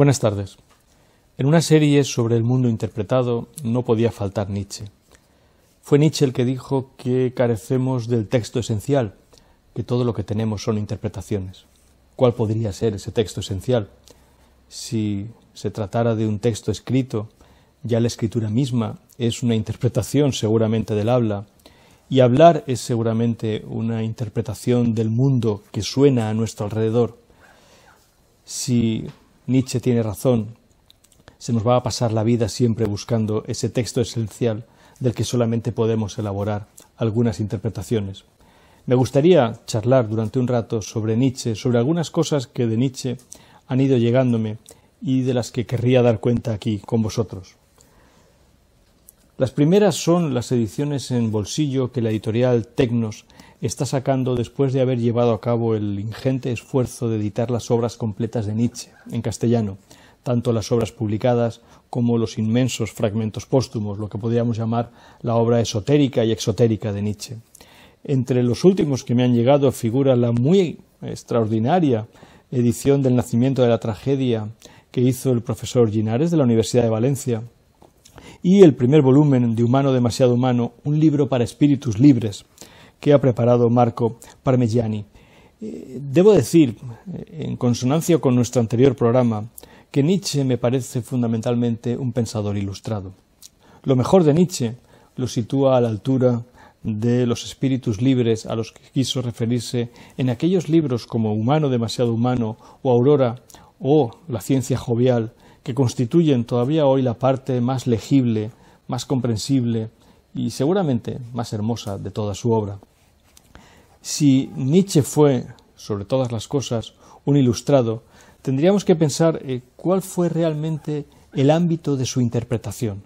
Buenas tardes. En una serie sobre el mundo interpretado no podía faltar Nietzsche. Fue Nietzsche el que dijo que carecemos del texto esencial, que todo lo que tenemos son interpretaciones. ¿Cuál podría ser ese texto esencial? Si se tratara de un texto escrito, ya la escritura misma es una interpretación seguramente del habla, y hablar es seguramente una interpretación del mundo que suena a nuestro alrededor. Si Nietzsche tiene razón, se nos va a pasar la vida siempre buscando ese texto esencial del que solamente podemos elaborar algunas interpretaciones. Me gustaría charlar durante un rato sobre Nietzsche, sobre algunas cosas que de Nietzsche han ido llegándome y de las que querría dar cuenta aquí con vosotros. Las primeras son las ediciones en bolsillo que la editorial Tecnos está sacando después de haber llevado a cabo el ingente esfuerzo de editar las obras completas de Nietzsche en castellano, tanto las obras publicadas como los inmensos fragmentos póstumos, lo que podríamos llamar la obra esotérica y exotérica de Nietzsche. Entre los últimos que me han llegado figura la muy extraordinaria edición del nacimiento de la tragedia que hizo el profesor Ginares de la Universidad de Valencia, y el primer volumen de Humano demasiado humano, un libro para espíritus libres que ha preparado Marco Parmigiani. Eh, debo decir, eh, en consonancia con nuestro anterior programa, que Nietzsche me parece fundamentalmente un pensador ilustrado. Lo mejor de Nietzsche lo sitúa a la altura de los espíritus libres a los que quiso referirse en aquellos libros como Humano demasiado humano o Aurora o La ciencia jovial que constituyen todavía hoy la parte más legible, más comprensible y seguramente más hermosa de toda su obra. Si Nietzsche fue, sobre todas las cosas, un ilustrado, tendríamos que pensar eh, cuál fue realmente el ámbito de su interpretación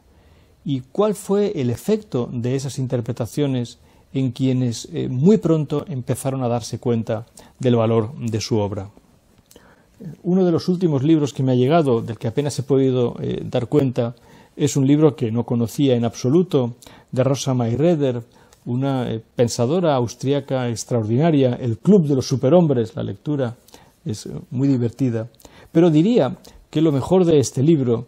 y cuál fue el efecto de esas interpretaciones en quienes eh, muy pronto empezaron a darse cuenta del valor de su obra. Uno de los últimos libros que me ha llegado, del que apenas he podido eh, dar cuenta, es un libro que no conocía en absoluto, de Rosa Mayreder, una eh, pensadora austriaca extraordinaria, El Club de los Superhombres, la lectura es eh, muy divertida. Pero diría que lo mejor de este libro,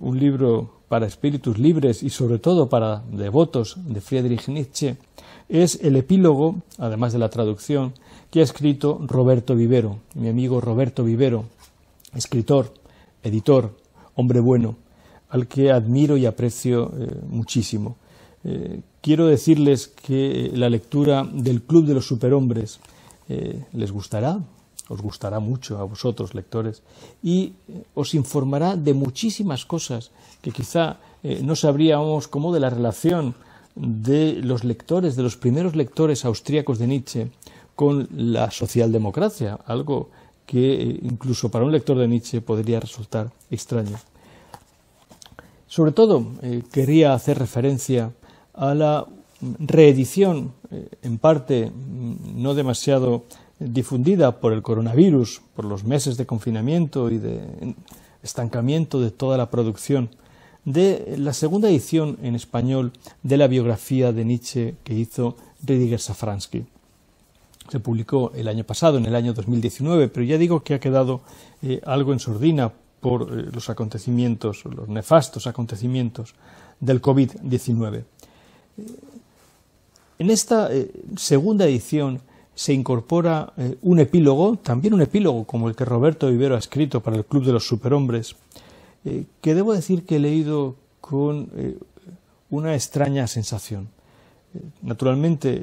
un libro para espíritus libres y sobre todo para devotos de Friedrich Nietzsche, es el epílogo, además de la traducción, que ha escrito Roberto Vivero, mi amigo Roberto Vivero, escritor, editor, hombre bueno, al que admiro y aprecio eh, muchísimo. Eh, quiero decirles que la lectura del Club de los Superhombres eh, les gustará, os gustará mucho a vosotros, lectores, y os informará de muchísimas cosas que quizá no sabríamos como de la relación de los lectores, de los primeros lectores austríacos de Nietzsche, con la socialdemocracia, algo que eh, incluso para un lector de Nietzsche podría resultar extraño. Sobre todo, eh, quería hacer referencia a la reedición, eh, en parte mm, no demasiado difundida por el coronavirus, por los meses de confinamiento y de estancamiento de toda la producción, de la segunda edición en español de la biografía de Nietzsche que hizo Rüdiger Safransky se publicó el año pasado, en el año 2019, pero ya digo que ha quedado eh, algo en sordina por eh, los acontecimientos, los nefastos acontecimientos del COVID-19. Eh, en esta segunda edición se incorpora un epílogo, también un epílogo como el que Roberto Ibero ha escrito para el Club de los Superhombres, que debo decir que he leído con una extraña sensación. Naturalmente,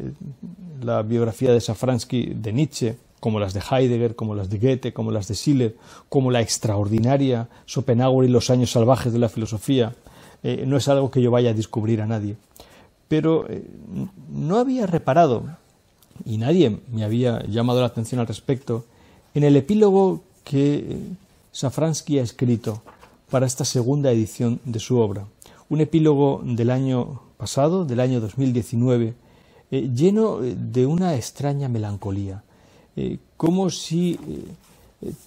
la biografía de Safransky de Nietzsche, como las de Heidegger, como las de Goethe, como las de Schiller, como la extraordinaria Schopenhauer y los años salvajes de la filosofía, eh, no es algo que yo vaya a descubrir a nadie. Pero eh, no había reparado, y nadie me había llamado la atención al respecto, en el epílogo que eh, Safransky ha escrito para esta segunda edición de su obra. Un epílogo del año pasado, del año 2019, eh, lleno eh, de una extraña melancolía, eh, como si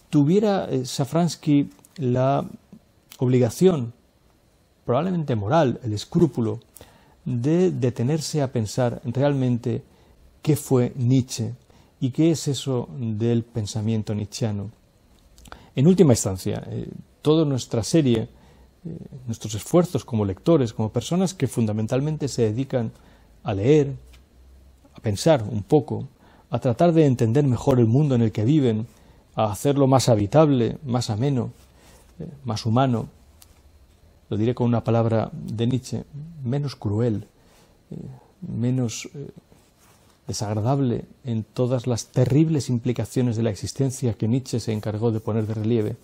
tuviera Safransky la obligación, probablemente moral, el escrúpulo, de detenerse a pensar realmente qué fue Nietzsche y qué es eso del pensamiento nietzscheano. En última instancia, toda nuestra serie nuestros esfuerzos como lectores, como personas que fundamentalmente se dedican a leer, a pensar un poco, a tratar de entender mejor el mundo en el que viven, a hacerlo más habitable, más ameno, eh, más humano, lo diré con una palabra de Nietzsche, menos cruel, eh, menos eh, desagradable en todas las terribles implicaciones de la existencia que Nietzsche se encargó de poner de relieve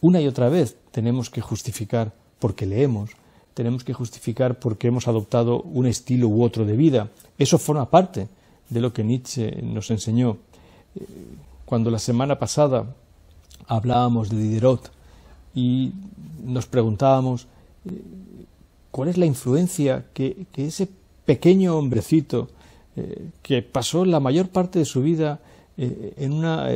una y otra vez tenemos que justificar porque leemos, tenemos que justificar porque hemos adoptado un estilo u otro de vida. Eso forma parte de lo que Nietzsche nos enseñó. Eh, cuando la semana pasada hablábamos de Diderot y nos preguntábamos eh, cuál es la influencia que, ese pequeño hombrecito eh, que pasó la mayor parte de su vida en una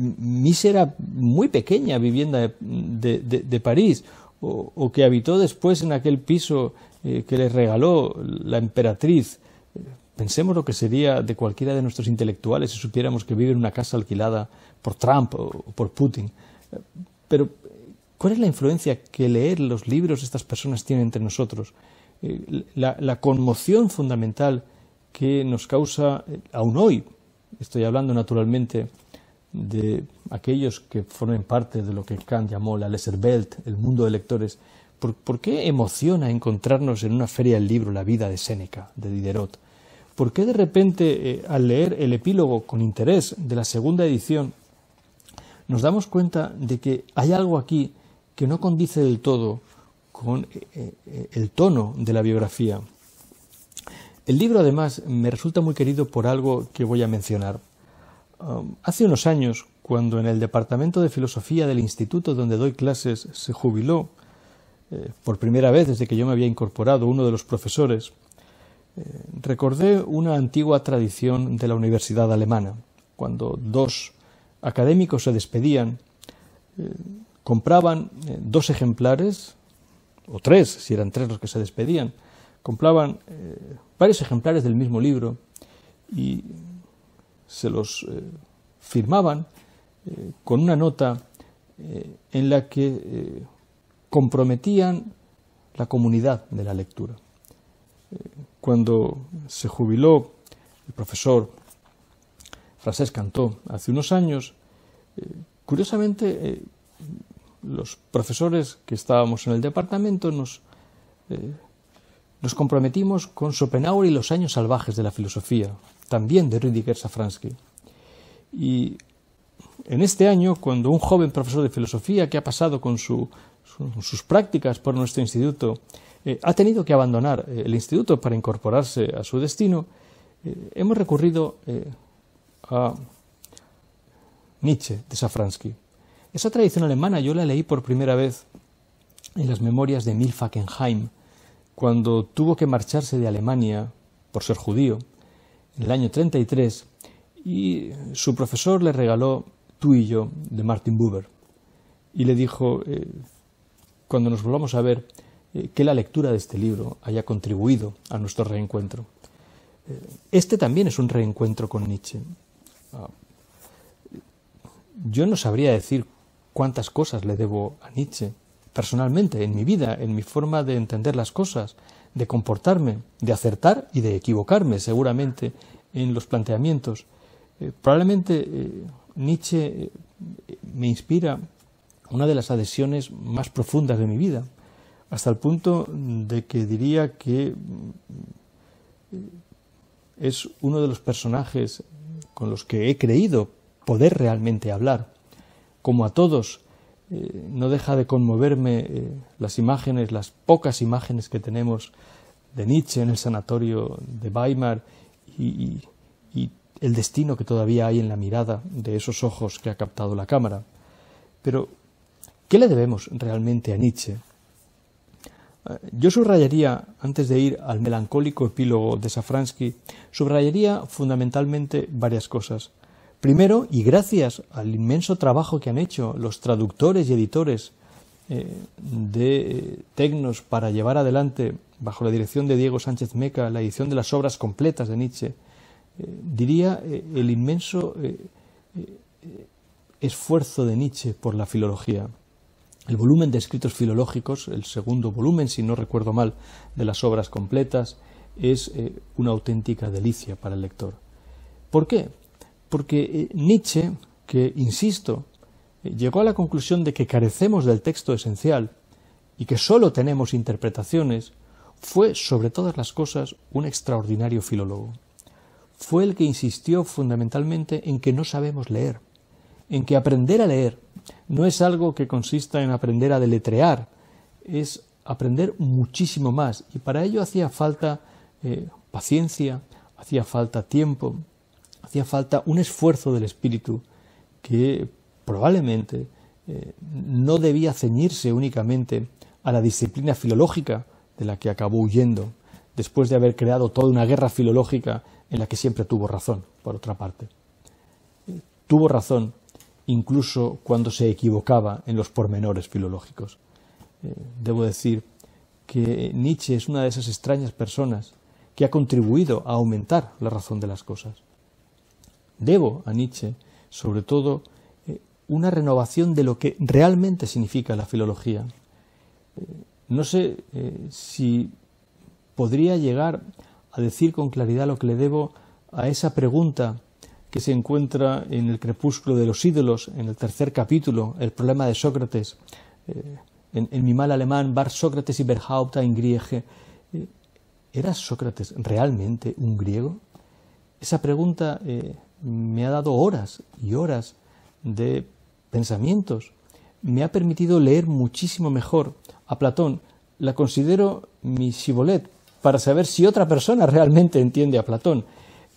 mísera, muy pequeña vivienda de, de, París, o, que habitó después en aquel piso eh, que le regaló la emperatriz. Pensemos lo que sería de cualquiera de nuestros intelectuales si supiéramos que vive en una casa alquilada por Trump o, por Putin. Pero, ¿cuál es la influencia que leer los libros estas personas tienen entre nosotros? Eh, la, la conmoción fundamental que nos causa, eh, aún hoy, estoy hablando naturalmente de aquellos que formen parte de lo que Kant llamó la Lesser Belt, el mundo de lectores, ¿por, qué emociona encontrarnos en una feria del libro la vida de Séneca, de Diderot? ¿Por qué de repente, eh, al leer el epílogo con interés de la segunda edición, nos damos cuenta de que hay algo aquí que no condice del todo con eh, eh, el tono de la biografía? El libro, además, me resulta muy querido por algo que voy a mencionar, Um, hace unos años, cuando en el Departamento de Filosofía del instituto donde doy clases se jubiló, eh, por primera vez desde que yo me había incorporado uno de los profesores, eh, recordé una antigua tradición de la universidad alemana. Cuando dos académicos se despedían, eh, compraban dos ejemplares, o tres, si eran tres los que se despedían, compraban varios ejemplares del mismo libro y se los eh, firmaban eh, con una nota eh, en la que comprometían la comunidad de la lectura. cuando se jubiló el profesor Francesc Cantó hace unos años, curiosamente los profesores que estábamos en el departamento nos nos comprometimos con Schopenhauer y los años salvajes de la filosofía, también de Rüdiger Safransky. Y en este año, cuando un joven profesor de filosofía que ha pasado con sus prácticas por nuestro instituto eh, ha tenido que abandonar eh, el instituto para incorporarse a su destino, eh, hemos recurrido a Nietzsche de Safransky. Esa tradición alemana yo la leí por primera vez en las memorias de Milfakenheim cuando tuvo que marcharse de Alemania por ser judío en el año 33 y su profesor le regaló Tú y yo de Martin Buber y le dijo, eh, cuando nos volvamos a ver, eh, que la lectura de este libro haya contribuido a nuestro reencuentro. Eh, este también es un reencuentro con Nietzsche. Ah, yo no sabría decir cuántas cosas le debo a Nietzsche, personalmente, en mi vida, en mi forma de entender las cosas, de comportarme, de acertar y de equivocarme seguramente en los planteamientos. Eh, probablemente eh, Nietzsche eh, me inspira una de las adhesiones más profundas de mi vida, hasta el punto de que diría que mm, es uno de los personajes con los que he creído poder realmente hablar. Como a todos, eh, no deja de conmoverme eh, las imágenes, las pocas imágenes que tenemos de Nietzsche en el sanatorio de Weimar y, y, el destino que todavía hay en la mirada de esos ojos que ha captado la cámara. Pero, ¿qué le debemos realmente a Nietzsche? Eh, yo subrayaría, antes de ir al melancólico epílogo de Safransky, subrayaría fundamentalmente varias cosas. Primero, y gracias al inmenso trabajo que han hecho los traductores y editores eh, de eh, Tecnos para llevar adelante, bajo la dirección de Diego Sánchez Meca, la edición de las obras completas de Nietzsche, eh, diría el inmenso esfuerzo de Nietzsche por la filología. El volumen de escritos filológicos, el segundo volumen, si no recuerdo mal, de las obras completas, es una auténtica delicia para el lector. ¿Por qué? porque eh, Nietzsche, que, insisto, eh, llegó a la conclusión de que carecemos del texto esencial y que sólo tenemos interpretaciones, fue, sobre todas las cosas, un extraordinario filólogo. Fue el que insistió fundamentalmente en que no sabemos leer, en que aprender a leer no es algo que consista en aprender a deletrear, es aprender muchísimo más y para ello hacía falta eh, paciencia, hacía falta tiempo, hacía falta un esfuerzo del espíritu que probablemente eh, no debía ceñirse únicamente a la disciplina filológica de la que acabó huyendo, después de haber creado toda una guerra filológica en la que siempre tuvo razón, por otra parte. Eh, tuvo razón incluso cuando se equivocaba en los pormenores filológicos. Eh, debo decir que Nietzsche es una de esas extrañas personas que ha contribuido a aumentar la razón de las cosas debo a Nietzsche, sobre todo, eh, una renovación de lo que realmente significa la filología. Eh, no sé eh, si podría llegar a decir con claridad lo que le debo a esa pregunta que se encuentra en el crepúsculo de los ídolos, en el tercer capítulo, el problema de Sócrates, en, mi mal alemán, Bar Sócrates y Berhaupt en ¿Era Sócrates realmente un griego? Esa pregunta me ha dado horas y horas de pensamientos, me ha permitido leer muchísimo mejor a Platón. La considero mi Sibolet para saber si otra persona realmente entiende a Platón.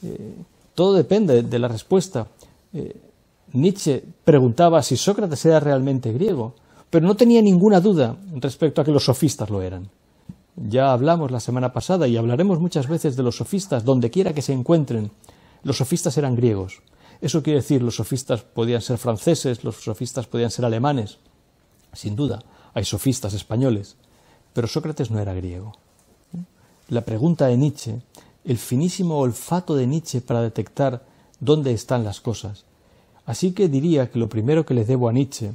Eh, todo depende de la respuesta. Eh, Nietzsche preguntaba si Sócrates era realmente griego, pero no tenía ninguna duda respecto a que los sofistas lo eran. Ya hablamos la semana pasada y hablaremos muchas veces de los sofistas donde quiera que se encuentren los sofistas eran griegos. Eso quiere decir, los sofistas podían ser franceses, los sofistas podían ser alemanes. Sin duda, hay sofistas españoles. Pero Sócrates no era griego. La pregunta de Nietzsche, el finísimo olfato de Nietzsche para detectar dónde están las cosas. Así que diría que lo primero que le debo a Nietzsche,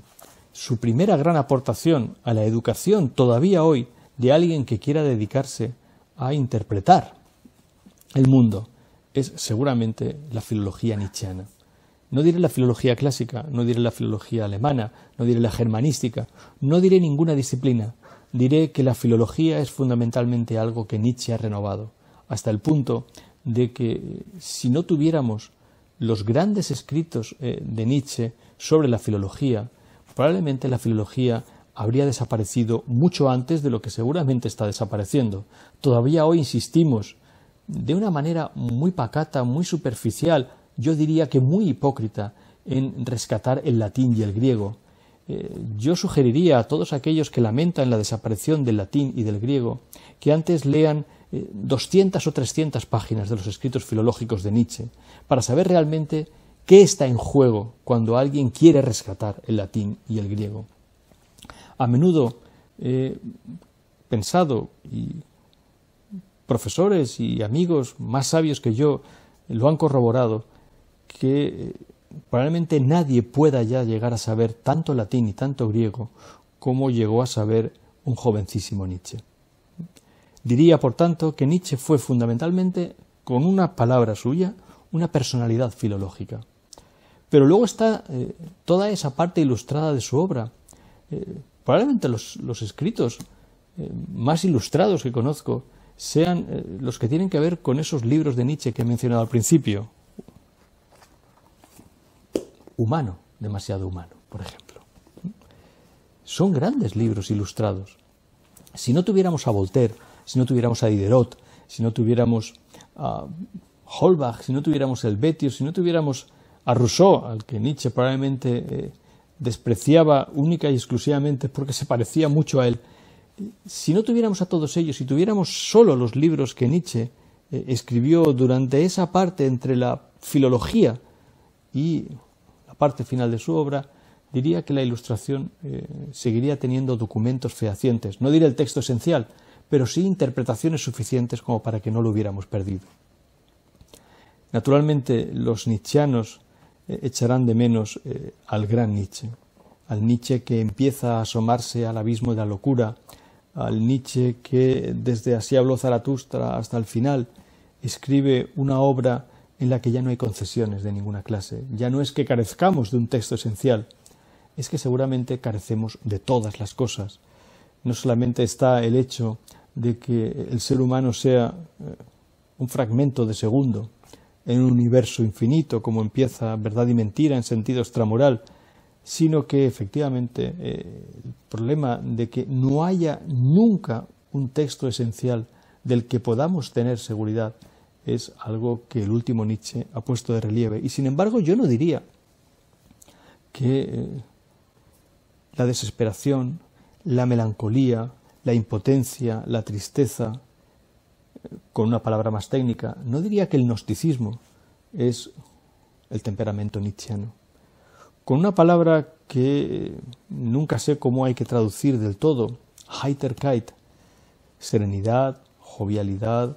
su primera gran aportación a la educación todavía hoy de alguien que quiera dedicarse a interpretar el mundo, es seguramente la filología nietzscheana. No diré la filología clásica, no diré la filología alemana, no diré la germanística, no diré ninguna disciplina. Diré que la filología es fundamentalmente algo que Nietzsche ha renovado, hasta el punto de que si no tuviéramos los grandes escritos eh, de Nietzsche sobre la filología, probablemente la filología habría desaparecido mucho antes de lo que seguramente está desapareciendo. Todavía hoy insistimos de una manera muy pacata, muy superficial, yo diría que muy hipócrita, en rescatar el latín y el griego. Eh, yo sugeriría a todos aquellos que lamentan la desaparición del latín y del griego que antes lean 200 eh, o 300 páginas de los escritos filológicos de Nietzsche para saber realmente qué está en juego cuando alguien quiere rescatar el latín y el griego. A menudo he eh, pensado y profesores y amigos más sabios que yo lo han corroborado, que eh, probablemente nadie pueda ya llegar a saber tanto latín y tanto griego como llegó a saber un jovencísimo Nietzsche. Diría, por tanto, que Nietzsche fue fundamentalmente, con una palabra suya, una personalidad filológica. Pero luego está eh, toda esa parte ilustrada de su obra. Eh, probablemente los, escritos más ilustrados que conozco sean eh, los que tienen que ver con esos libros de Nietzsche que he mencionado al principio. Humano, demasiado humano, por ejemplo. Son grandes libros ilustrados. Si no tuviéramos a Voltaire, si no tuviéramos a Diderot, si no tuviéramos a Holbach, si no tuviéramos el Betio, si no tuviéramos a Rousseau, al que Nietzsche probablemente eh, despreciaba única y exclusivamente porque se parecía mucho a él, si no tuviéramos a todos ellos, si tuviéramos solo los libros que Nietzsche eh, escribió durante esa parte entre la filología y la parte final de su obra, diría que la ilustración eh, seguiría teniendo documentos fehacientes. No diré el texto esencial, pero sí interpretaciones suficientes como para que no lo hubiéramos perdido. Naturalmente, los nietzscheanos eh, echarán de menos al gran Nietzsche, al Nietzsche que empieza a asomarse al abismo de la locura, al Nietzsche que desde Así habló Zaratustra hasta el final escribe una obra en la que ya no hay concesiones de ninguna clase. Ya no es que carezcamos de un texto esencial, es que seguramente carecemos de todas las cosas. No solamente está el hecho de que el ser humano sea eh, un fragmento de segundo en un universo infinito, como empieza verdad y mentira en sentido extramoral, sino que efectivamente eh, el problema de que no haya nunca un texto esencial del que podamos tener seguridad es algo que el último Nietzsche ha puesto de relieve. Y sin embargo yo no diría que eh, la desesperación, la melancolía, la impotencia, la tristeza, eh, con una palabra más técnica, no diría que el gnosticismo es el temperamento nietzscheano con una palabra que nunca sé cómo hay que traducir del todo, heiterkeit, serenidad, jovialidad,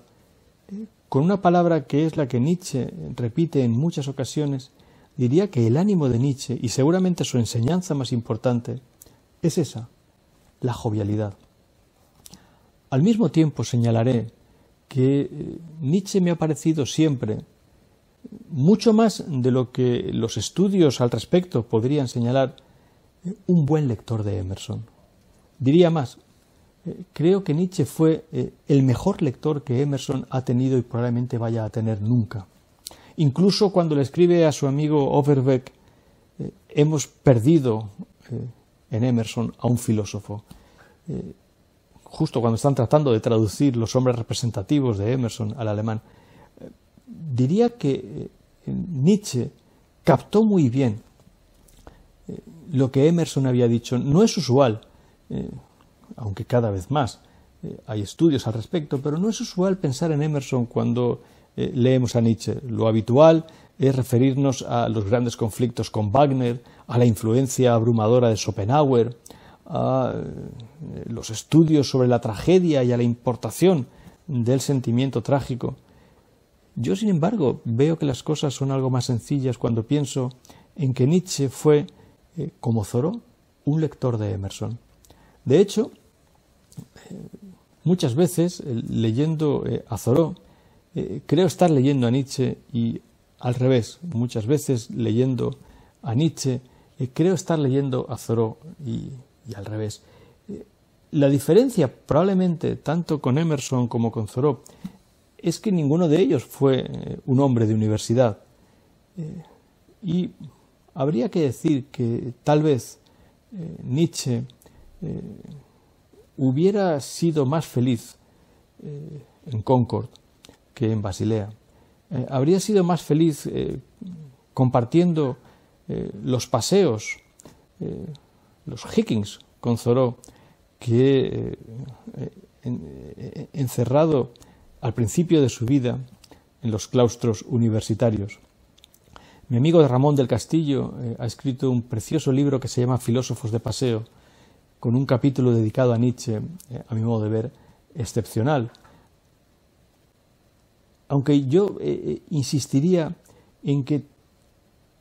eh, con una palabra que es la que Nietzsche repite en muchas ocasiones, diría que el ánimo de Nietzsche, y seguramente su enseñanza más importante, es esa, la jovialidad. Al mismo tiempo señalaré que eh, Nietzsche me ha parecido siempre mucho más de lo que los estudios al respecto podrían señalar, eh, un buen lector de Emerson. Diría más, eh, creo que Nietzsche fue eh, el mejor lector que Emerson ha tenido y probablemente vaya a tener nunca. Incluso cuando le escribe a su amigo Overbeck, hemos perdido en Emerson a un filósofo. justo cuando están tratando de traducir los hombres representativos de Emerson al alemán, diría que eh, Nietzsche captó muy bien eh, lo que Emerson había dicho. No es usual, eh, aunque cada vez más hay estudios al respecto, pero no es usual pensar en Emerson cuando leemos a Nietzsche. Lo habitual es referirnos a los grandes conflictos con Wagner, a la influencia abrumadora de Schopenhauer, a los estudios sobre la tragedia y a la importación del sentimiento trágico. Yo, sin embargo, veo que las cosas son algo más sencillas cuando pienso en que Nietzsche fue, eh, como Zoró, un lector de Emerson. De hecho, eh, muchas veces, eh, leyendo a Zoró, creo estar leyendo a Nietzsche y al revés, muchas veces leyendo a Nietzsche, creo estar leyendo a Zoró y, al revés. La diferencia probablemente tanto con Emerson como con Zoró es que ninguno de ellos fue eh, un hombre de universidad. Eh, y habría que decir que tal vez eh, Nietzsche hubiera sido más feliz en Concord que en Basilea. habría sido más feliz compartiendo los paseos, los hickings con Zoró, que encerrado al principio de su vida en los claustros universitarios. Mi amigo Ramón del Castillo eh, ha escrito un precioso libro que se llama Filósofos de Paseo, con un capítulo dedicado a Nietzsche, eh, a mi modo de ver, excepcional. Aunque yo eh, insistiría en que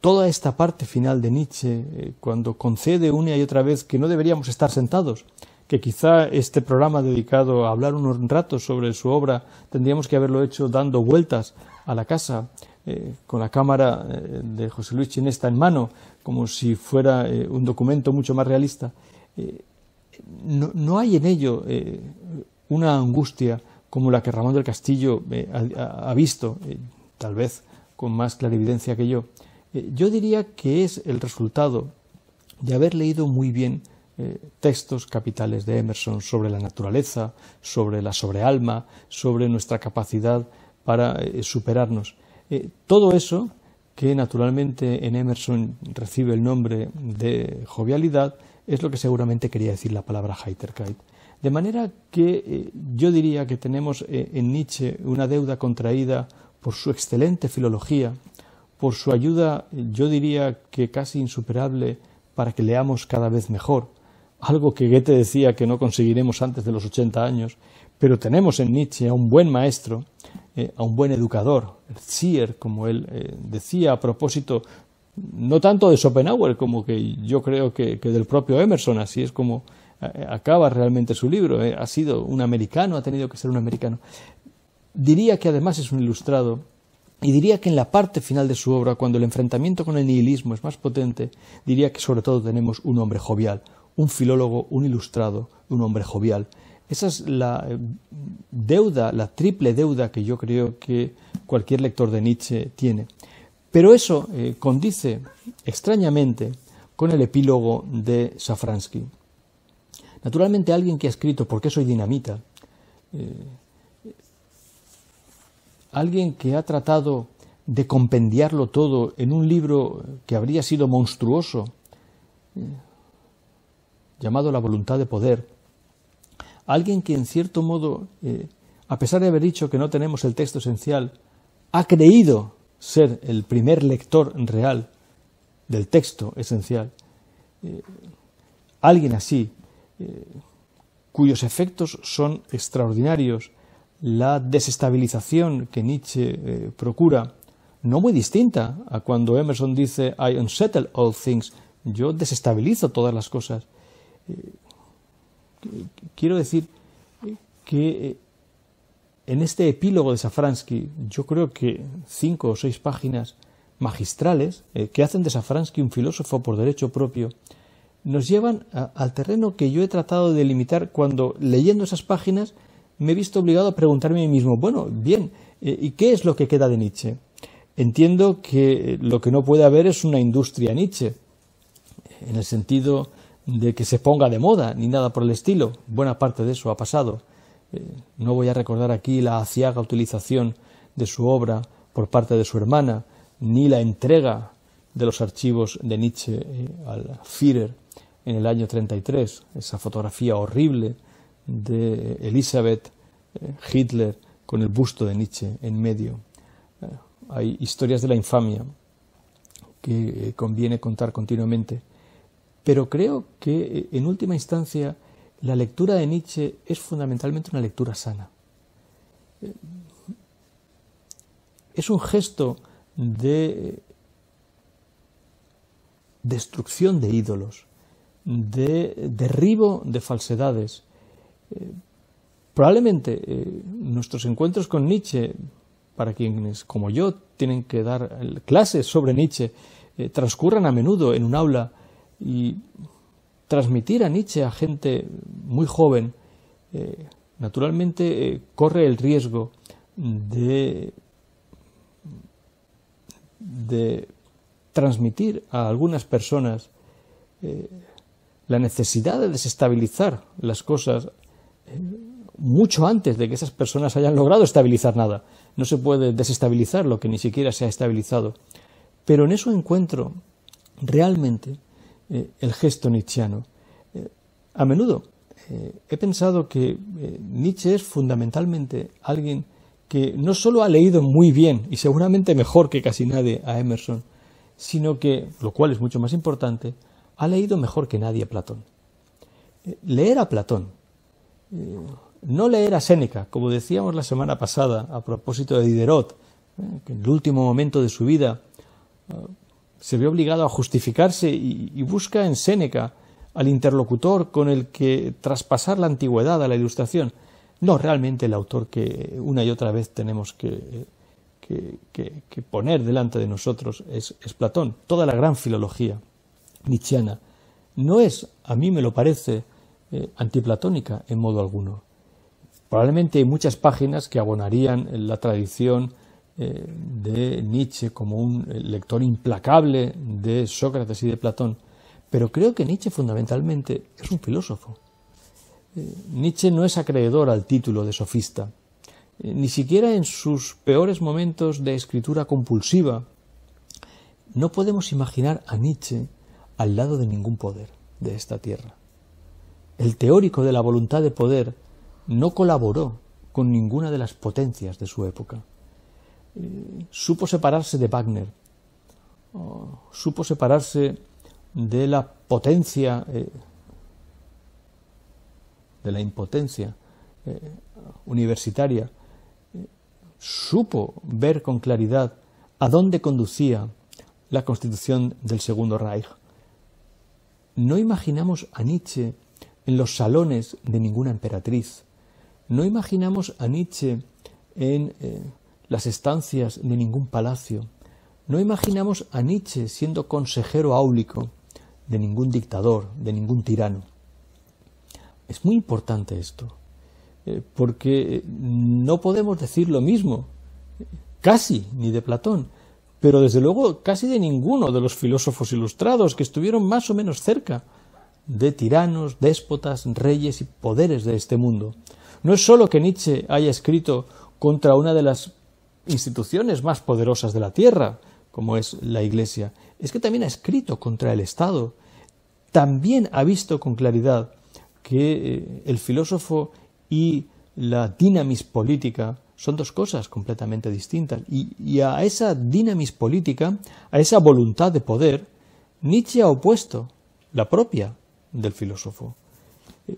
toda esta parte final de Nietzsche, cuando concede una y otra vez que no deberíamos estar sentados, que quizá este programa dedicado a hablar un rato sobre su obra tendríamos que haberlo hecho dando vueltas a la casa eh, con la cámara eh, de José Luis Chinesta en mano, como si fuera eh, un documento mucho más realista. No, hay en ello una angustia como la que Ramón del Castillo ha, visto, tal vez con más clarividencia que yo. yo diría que es el resultado de haber leído muy bien eh, textos capitales de Emerson sobre la naturaleza, sobre la sobrealma, sobre nuestra capacidad para eh, superarnos. Eh, todo eso, que naturalmente en Emerson recibe el nombre de jovialidad, es lo que seguramente quería decir la palabra Heiterkeit. De manera que yo diría que tenemos en Nietzsche una deuda contraída por su excelente filología, por su ayuda, yo diría que casi insuperable para que leamos cada vez mejor, algo que Goethe decía que no conseguiremos antes de los 80 años, pero tenemos en Nietzsche a un buen maestro, eh, a un buen educador, el Zier, como él eh, decía a propósito, no tanto de Schopenhauer como que yo creo que, del propio Emerson, así es como eh, acaba realmente su libro, ha sido un americano, ha tenido que ser un americano. Diría que además es un ilustrado y diría que en la parte final de su obra, cuando el enfrentamiento con el nihilismo es más potente, diría que sobre todo tenemos un hombre jovial, un filólogo, un ilustrado, un hombre jovial. Esa es la eh, deuda, la triple deuda que yo creo que cualquier lector de Nietzsche tiene. Pero eso eh, condice extrañamente con el epílogo de Safransky. Naturalmente alguien que ha escrito ¿Por qué soy dinamita? Eh, alguien que ha tratado de compendiarlo todo en un libro que habría sido monstruoso, llamado la voluntad de poder, alguien que en cierto modo, eh, a pesar de haber dicho que no tenemos el texto esencial, ha creído ser el primer lector real del texto esencial. Eh, alguien así, eh, cuyos efectos son extraordinarios, la desestabilización que Nietzsche procura, no muy distinta a cuando Emerson dice I unsettle all things, yo desestabilizo todas las cosas quiero decir que eh, en este epílogo de Safransky, yo creo que cinco o seis páginas magistrales eh, que hacen de Safransky un filósofo por derecho propio, nos llevan al terreno que yo he tratado de limitar cuando leyendo esas páginas me he visto obligado a preguntarme a mí mismo, bueno, bien, eh, ¿y qué es lo que queda de Nietzsche? Entiendo que lo que no puede haber es una industria Nietzsche, en el sentido de que se ponga de moda ni nada por el estilo. Buena parte de eso ha pasado. Eh, no voy a recordar aquí la aciaga utilización de su obra por parte de su hermana, ni la entrega de los archivos de Nietzsche eh, al Führer en el año 33, esa fotografía horrible de Elizabeth eh, Hitler con el busto de Nietzsche en medio. hay historias de la infamia que conviene contar continuamente pero creo que, eh, en última instancia, la lectura de Nietzsche es fundamentalmente una lectura sana. Eh, es un gesto de eh, destrucción de ídolos, de derribo de falsedades. Probablemente nuestros encuentros con Nietzsche, para quienes como yo tienen que dar clases sobre Nietzsche, transcurran a menudo en un aula y transmitir a Nietzsche a gente muy joven, eh, naturalmente eh, corre el riesgo de, transmitir a algunas personas eh, la necesidad de desestabilizar las cosas mucho antes de que esas personas hayan logrado estabilizar nada. No se puede desestabilizar lo que ni siquiera se ha estabilizado. Pero en eso encuentro realmente eh, el gesto nietzscheano. Eh, a menudo eh, he pensado que Nietzsche es fundamentalmente alguien que no solo ha leído muy bien y seguramente mejor que casi nadie a Emerson, sino que, lo cual es mucho más importante, ha leído mejor que nadie a Platón. leer a Platón, no leer a Séneca, como decíamos la semana pasada a propósito de Diderot, que en el último momento de su vida se ve obligado a justificarse y, busca en Séneca al interlocutor con el que traspasar la antigüedad a la ilustración. No, realmente el autor que una y otra vez tenemos que, poner delante de nosotros es, Platón. Toda la gran filología nietzscheana no es, a mí me lo parece, eh, antiplatónica en modo alguno. Probablemente hay muchas páginas que abonarían la tradición eh, de Nietzsche como un eh, lector implacable de Sócrates y de Platón, pero creo que Nietzsche fundamentalmente es un filósofo. Eh, Nietzsche no es acreedor al título de sofista, ni siquiera en sus peores momentos de escritura compulsiva. No podemos imaginar a Nietzsche al lado de ningún poder de esta tierra. El teórico de la voluntad de poder no colaboró con ninguna de las potencias de su época supo separarse de Wagner, supo separarse de la potencia, eh, de la impotencia eh, universitaria, eh, supo ver con claridad a dónde conducía la constitución del Segundo Reich. No imaginamos a Nietzsche en los salones de ninguna emperatriz. No imaginamos a Nietzsche en las estancias de ningún palacio. No imaginamos a Nietzsche siendo consejero áulico de ningún dictador, de ningún tirano. Es muy importante esto, eh, porque no podemos decir lo mismo, casi, ni de Platón, pero desde luego casi de ninguno de los filósofos ilustrados que estuvieron más o menos cerca de tiranos, déspotas, reyes y poderes de este mundo. No es solo que Nietzsche haya escrito contra una de las instituciones más poderosas de la tierra, como es la Iglesia, es que también ha escrito contra el Estado. También ha visto con claridad que eh, el filósofo y la dinamis política son dos cosas completamente distintas. Y, a esa dinamis política, a esa voluntad de poder, Nietzsche ha opuesto la propia del filósofo. Eh,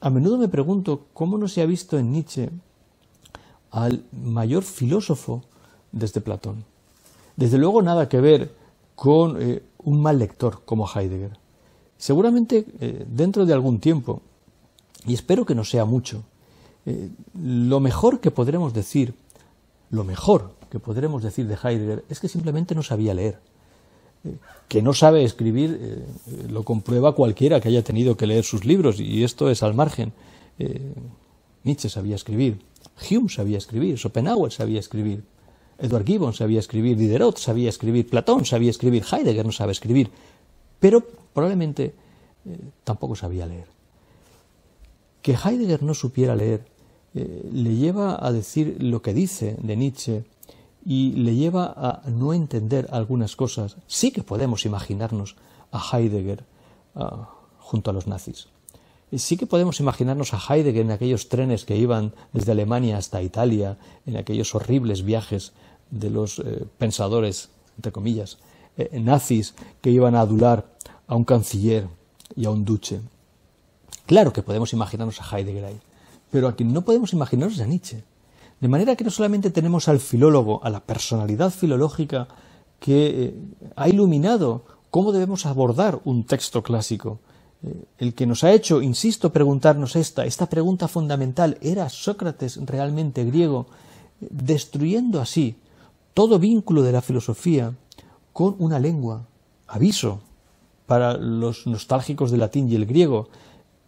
a menudo me pregunto cómo no se ha visto en Nietzsche al mayor filósofo desde Platón. Desde luego nada que ver con eh, un mal lector como Heidegger. Seguramente eh, dentro de algún tiempo, y espero que no sea mucho, eh, lo mejor que podremos decir, lo mejor que podremos decir de Heidegger es que simplemente no sabía leer. que no sabe escribir lo comprueba cualquiera que haya tenido que leer sus libros, y esto es al margen. Nietzsche sabía escribir, Hume sabía escribir, Schopenhauer sabía escribir, Edward Gibbon sabía escribir, Diderot sabía escribir, Platón sabía escribir, Heidegger no sabía escribir, pero probablemente eh, tampoco sabía leer. Que Heidegger no supiera leer eh, le lleva a decir lo que dice de Nietzsche y le lleva a no entender algunas cosas. Sí que podemos imaginarnos a Heidegger ah, junto a los nazis. Eh, sí que podemos imaginarnos a Heidegger en aquellos trenes que iban desde Alemania hasta Italia, en aquellos horribles viajes de los eh, pensadores, entre comillas, eh, nazis que iban a adular a un canciller y a un duche. Claro que podemos imaginarnos a Heidegger ahí, pero a quien no podemos imaginarnos a Nietzsche. De manera que no solamente tenemos al filólogo, a la personalidad filológica que ha iluminado cómo debemos abordar un texto clásico, el que nos ha hecho, insisto, preguntarnos esta, esta pregunta fundamental, ¿era Sócrates realmente griego? Destruyendo así todo vínculo de la filosofía con una lengua, aviso para los nostálgicos del latín y el griego,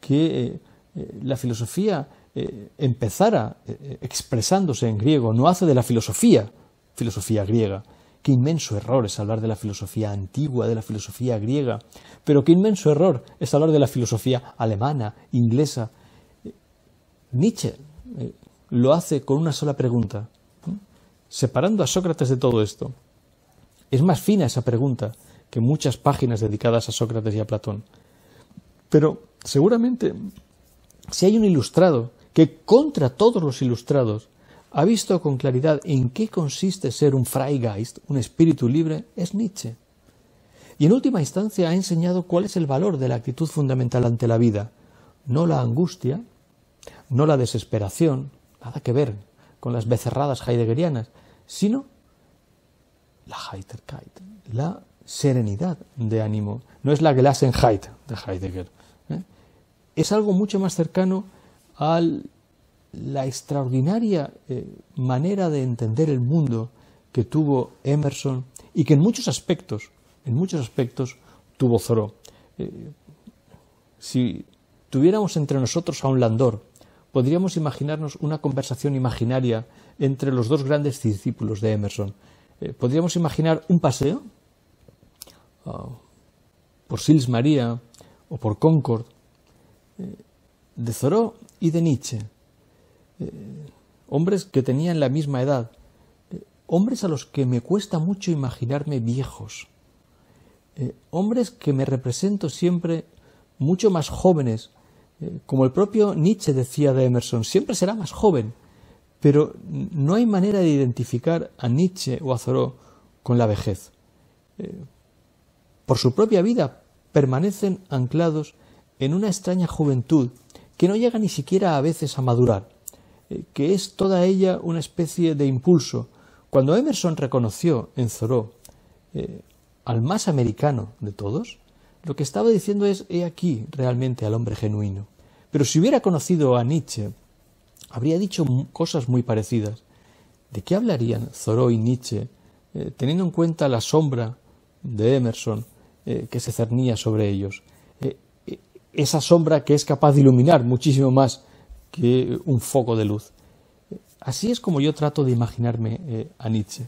que eh, eh, la filosofía eh, empezara expresándose en griego, no hace de la filosofía filosofía griega, Qué inmenso error es hablar de la filosofía antigua, de la filosofía griega, pero qué inmenso error es hablar de la filosofía alemana, inglesa. Nietzsche eh, lo hace con una sola pregunta, separando a Sócrates de todo esto. Es más fina esa pregunta que muchas páginas dedicadas a Sócrates y a Platón. Pero seguramente si hay un ilustrado que contra todos los ilustrados ha visto con claridad en qué consiste ser un Freigeist, un espíritu libre, es Nietzsche. Y en última instancia ha enseñado cuál es el valor de la actitud fundamental ante la vida, no la angustia, no la desesperación, nada que ver con las becerradas heideggerianas, sino la Heiterkeit, la serenidad de ánimo. No es la Glassenheit de Heidegger. ¿eh? Es algo mucho más cercano al la extraordinaria eh, manera de entender el mundo que tuvo Emerson y que en muchos aspectos, en muchos aspectos, tuvo Zoro. Eh, si tuviéramos entre nosotros a un Landor, podríamos imaginarnos una conversación imaginaria entre los dos grandes discípulos de Emerson. Eh, podríamos imaginar un paseo ah, por Sils María o por Concord de Zoro y de Nietzsche hombres que tenían la misma edad, hombres a los que me cuesta mucho imaginarme viejos, eh, hombres que me represento siempre mucho más jóvenes, eh, como el propio Nietzsche decía de Emerson, siempre será más joven, pero no hay manera de identificar a Nietzsche o a Zoró con la vejez. Eh, por su propia vida permanecen anclados en una extraña juventud que no llega ni siquiera a veces a madurar eh, que es toda ella una especie de impulso. Cuando Emerson reconoció en Zoró eh, al más americano de todos, lo que estaba diciendo es, he aquí realmente al hombre genuino. Pero si hubiera conocido a Nietzsche, habría dicho cosas muy parecidas. ¿De qué hablarían Zoró y Nietzsche, eh, teniendo en cuenta la sombra de Emerson que se cernía sobre ellos? esa sombra que es capaz de iluminar muchísimo más que un foco de luz. Así es como yo trato de imaginarme eh, a Nietzsche.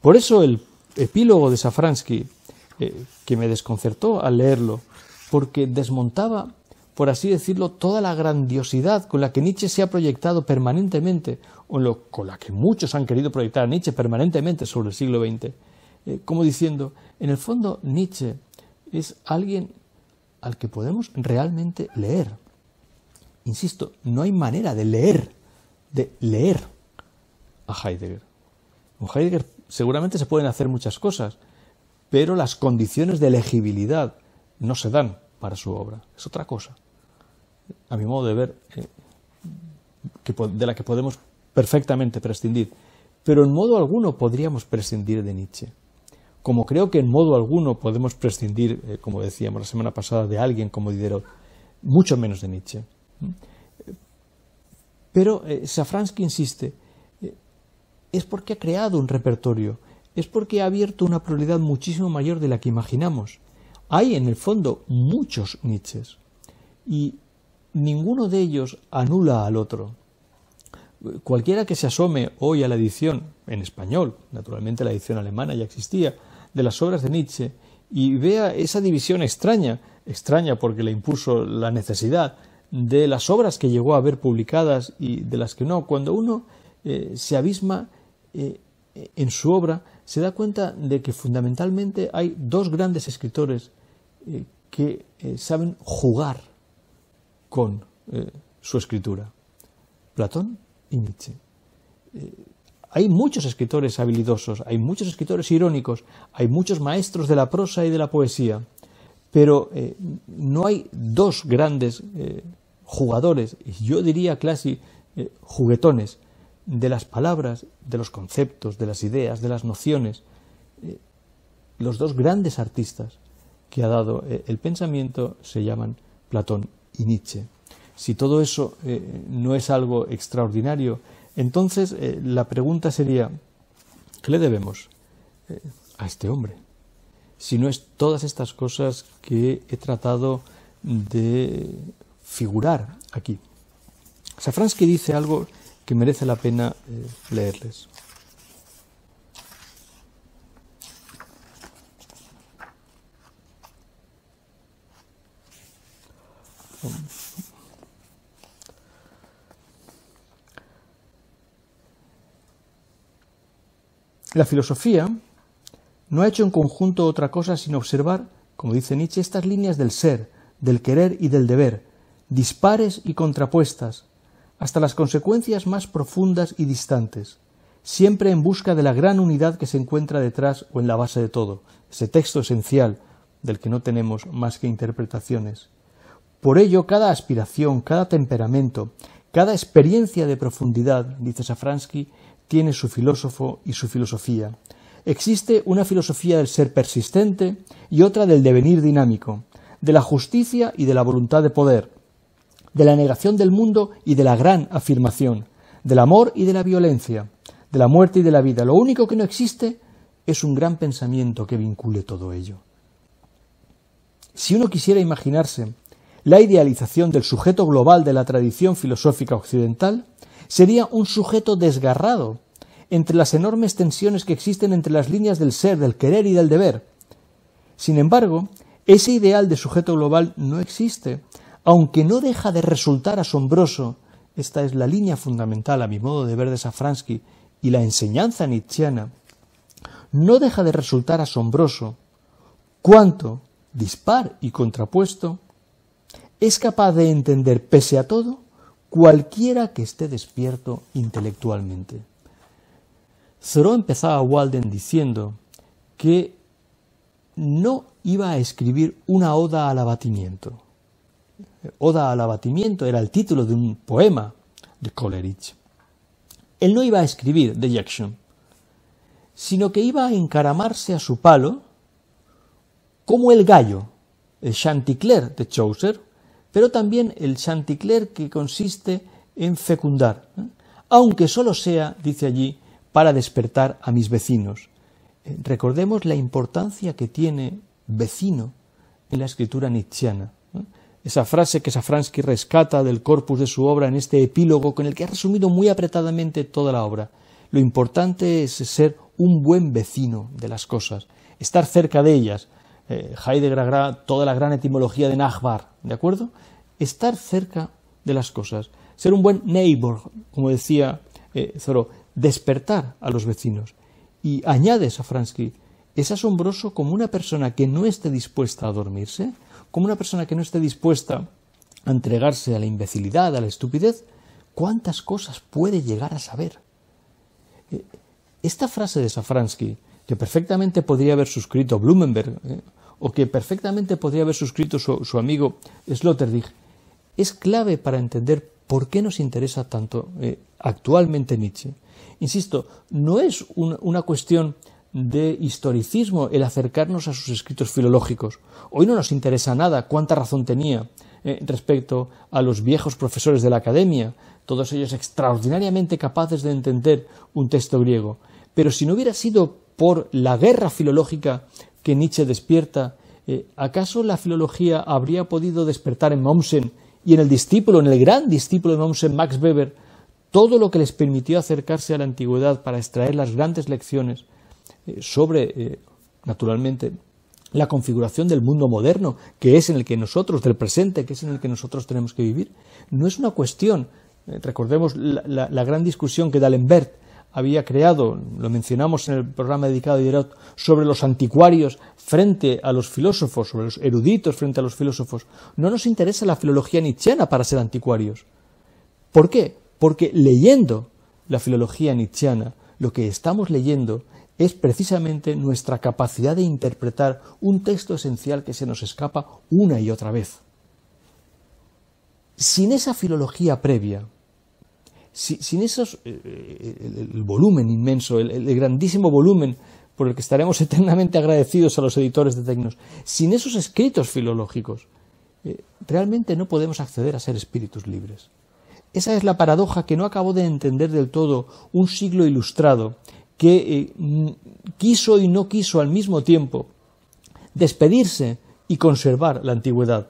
Por eso el epílogo de Safransky, eh, que me desconcertó al leerlo, porque desmontaba, por así decirlo, toda la grandiosidad con la que Nietzsche se ha proyectado permanentemente, o con la que muchos han querido proyectar a Nietzsche permanentemente sobre el siglo XX, eh, como diciendo, en el fondo Nietzsche es alguien al que podemos realmente leer insisto, no hay manera de leer, de leer a Heidegger. Con Heidegger seguramente se pueden hacer muchas cosas, pero las condiciones de elegibilidad no se dan para su obra. Es otra cosa, a mi modo de ver, eh, de la que podemos perfectamente prescindir. Pero en modo alguno podríamos prescindir de Nietzsche. Como creo que en modo alguno podemos prescindir, eh, como decíamos la semana pasada, de alguien como Diderot, mucho menos de Nietzsche. Pero eh, Safransky insiste, eh, es porque ha creado un repertorio, es porque ha abierto una pluralidad muchísimo mayor de la que imaginamos. Hay en el fondo muchos Nietzsches y ninguno de ellos anula al otro. Cualquiera que se asome hoy a la edición en español, naturalmente la edición alemana ya existía, de las obras de Nietzsche y vea esa división extraña, extraña porque le impuso la necesidad, de las obras que llegó a ver publicadas y de las que no. Cuando uno eh, se abisma eh, eh, en su obra, se da cuenta de que fundamentalmente hay dos grandes escritores que saben jugar con su escritura, Platón y Nietzsche. hay muchos escritores habilidosos, hay muchos escritores irónicos, hay muchos maestros de la prosa y de la poesía pero eh, no hay dos grandes eh, jugadores, jugadores, yo diría casi eh, juguetones, de las palabras, de los conceptos, de las ideas, de las nociones, los dos grandes artistas que ha dado el pensamiento se llaman Platón y Nietzsche. Si todo eso no es algo extraordinario, entonces la pregunta sería, ¿qué le debemos a este hombre? si no es todas estas cosas que he tratado de figurar aquí. Safransky dice algo que merece la pena eh, leerles. La filosofía no ha hecho en conjunto otra cosa sino observar, como dice Nietzsche, estas líneas del ser, del querer y del deber, dispares y contrapuestas, hasta las consecuencias más profundas y distantes, siempre en busca de la gran unidad que se encuentra detrás o en la base de todo, ese texto esencial del que no tenemos más que interpretaciones. Por ello, cada aspiración, cada temperamento, cada experiencia de profundidad, dice Safransky, tiene su filósofo y su filosofía, existe una filosofía del ser persistente y otra del devenir dinámico, de la justicia y de la voluntad de poder, de la negación del mundo y de la gran afirmación, del amor y de la violencia, de la muerte y de la vida. Lo único que no existe es un gran pensamiento que vincule todo ello. Si uno quisiera imaginarse la idealización del sujeto global de la tradición filosófica occidental, sería un sujeto desgarrado, entre las enormes tensiones que existen entre las líneas del ser, del querer y del deber. Sin embargo, ese ideal de sujeto global no existe, aunque no deja de resultar asombroso. Esta es la línea fundamental, a mi modo de ver, de Safransky y la enseñanza nietzscheana. No deja de resultar asombroso cuánto, dispar y contrapuesto, es capaz de entender, pese a todo, cualquiera que esté despierto intelectualmente. Thoreau empezaba Walden diciendo que no iba a escribir una oda al abatimiento. Oda al abatimiento era el título de un poema de Coleridge. Él no iba a escribir de Jackson, sino que iba a encaramarse a su palo como el gallo, el Chanticleer de Chaucer, pero también el Chanticleer que consiste en fecundar, ¿eh? aunque solo sea, dice allí, para despertar a mis vecinos. Eh, recordemos la importancia que tiene vecino en la escritura nietzscheana. Esa frase que Safransky rescata del corpus de su obra en este epílogo con el que ha resumido muy apretadamente toda la obra. Lo importante es ser un buen vecino de las cosas, estar cerca de ellas. Eh, Heidegger toda la gran etimología de Nachbar, ¿de acuerdo? Estar cerca de las cosas, ser un buen neighbor, como decía eh, Zoro, despertar a los vecinos. Y añade Safransky, es asombroso como una persona que no esté dispuesta a dormirse, como una persona que no esté dispuesta a entregarse a la imbecilidad, a la estupidez, cuántas cosas puede llegar a saber. Eh, esta frase de Safransky, que perfectamente podría haber suscrito Blumenberg, eh, o que perfectamente podría haber suscrito su, amigo Sloterdijk, es clave para entender por qué nos interesa tanto eh, actualmente Nietzsche. Insisto, no es una cuestión de historicismo el acercarnos a sus escritos filológicos. Hoy no nos interesa nada cuánta razón tenía eh, respecto a los viejos profesores de la academia, todos ellos extraordinariamente capaces de entender un texto griego. Pero si no hubiera sido por la guerra filológica que Nietzsche despierta, eh, ¿acaso la filología habría podido despertar en Mommsen y en el discípulo, en el gran discípulo de Mommsen, Max Weber, todo lo que les permitió acercarse a la antigüedad para extraer las grandes lecciones eh, sobre, eh, naturalmente, la configuración del mundo moderno, que es en el que nosotros, del presente, que es en el que nosotros tenemos que vivir, no es una cuestión. Eh, recordemos la, gran discusión que D'Alembert había creado, lo mencionamos en el programa dedicado a Diderot, sobre los anticuarios frente a los filósofos, sobre los eruditos frente a los filósofos. No nos interesa la filología nietzscheana para ser anticuarios. ¿Por qué? Porque leyendo la filología nietzscheana, lo que estamos leyendo es precisamente nuestra capacidad de interpretar un texto esencial que se nos escapa una y otra vez. Sin esa filología previa, sin esos, eh, eh, el, volumen inmenso, el, el grandísimo volumen por el que estaremos eternamente agradecidos a los editores de Tecnos, sin esos escritos filológicos, eh, realmente no podemos acceder a ser espíritus libres. Esa es la paradoja que no acabó de entender del todo un siglo ilustrado, que eh, quiso y no quiso al mismo tiempo despedirse y conservar la antigüedad.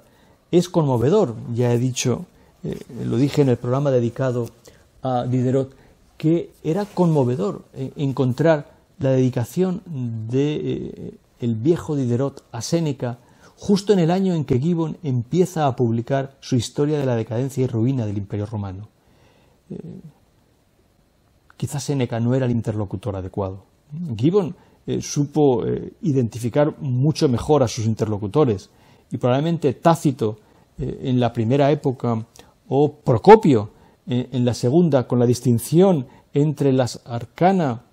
Es conmovedor, ya he dicho, eh, lo dije en el programa dedicado a Diderot, que era conmovedor eh, encontrar la dedicación de el viejo Diderot a Séneca justo en el año en que Gibbon empieza a publicar su historia de la decadencia y ruina del Imperio Romano. Eh, quizás Seneca no era el interlocutor adecuado. Gibbon eh, supo eh, identificar mucho mejor a sus interlocutores y probablemente Tácito en la primera época o Procopio en la segunda, con la distinción entre las arcana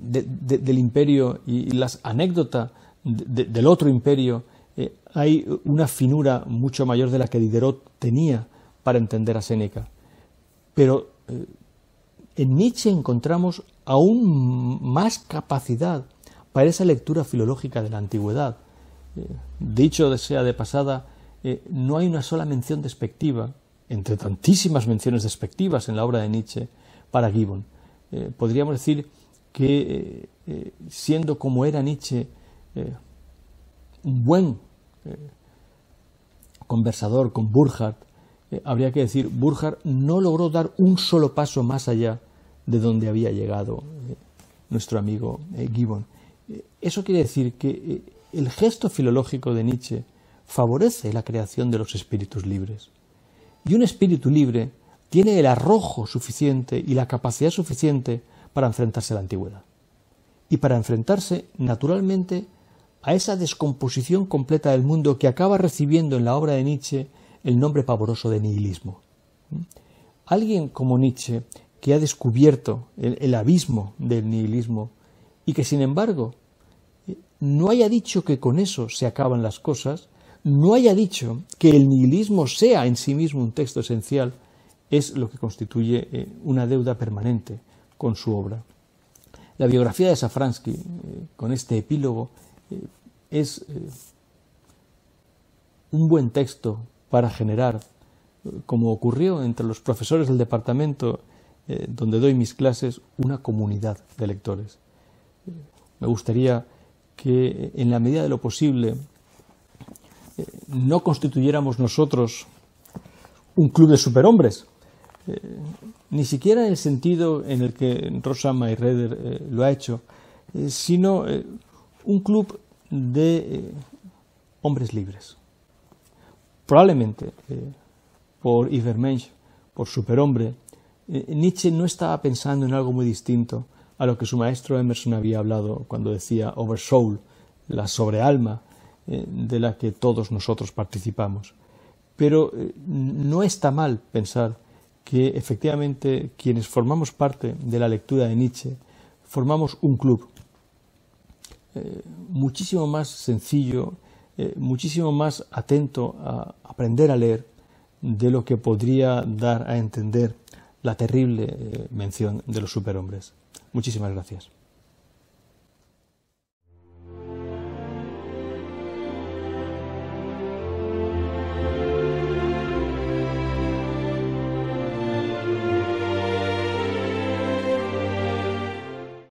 del imperio y las anécdotas del otro imperio, eh, hay una finura mucho mayor de la que Diderot tenía para entender a Séneca. Pero eh, en Nietzsche encontramos aún más capacidad para esa lectura filológica de la antigüedad. Eh, dicho sea de pasada, no hay una sola mención despectiva, entre tantísimas menciones despectivas en la obra de Nietzsche, para Gibbon. podríamos decir que, siendo como era Nietzsche, un buen conversador con Burkhardt, eh, habría que decir, Burkhardt no logró dar un solo paso más allá de donde había llegado eh, nuestro amigo eh, Gibbon. eso quiere decir que el gesto filológico de Nietzsche favorece la creación de los espíritus libres. Y un espíritu libre tiene el arrojo suficiente y la capacidad suficiente para enfrentarse a la antigüedad. Y para enfrentarse, naturalmente, a esa descomposición completa del mundo que acaba recibiendo en la obra de Nietzsche el nombre pavoroso de nihilismo. ¿Mm? Alguien como Nietzsche, que ha descubierto el, abismo del nihilismo y que sin embargo no haya dicho que con eso se acaban las cosas, no haya dicho que el nihilismo sea en sí mismo un texto esencial, es lo que constituye eh, una deuda permanente con su obra. La biografía de Safransky, eh, con este epílogo, eh, es eh, un buen texto para generar, como ocurrió entre los profesores del departamento eh, donde doy mis clases, una comunidad de lectores. Eh, me gustaría que en la medida de lo posible no constituyéramos nosotros un club de superhombres, ni siquiera en el sentido en el que Rosa Mayreder lo ha hecho, sino un club de eh, hombres libres. Probablemente eh, por Ivermensch, por Superhombre, eh, Nietzsche no estaba pensando en algo muy distinto a lo que su maestro Emerson había hablado cuando decía Oversoul, la sobrealma de la que todos nosotros participamos. Pero no está mal pensar que efectivamente quienes formamos parte de la lectura de Nietzsche formamos un club, eh, muchísimo más sencillo, eh, muchísimo más atento a aprender a leer de lo que podría dar a entender la terrible eh, mención de los superhombres. Muchísimas gracias.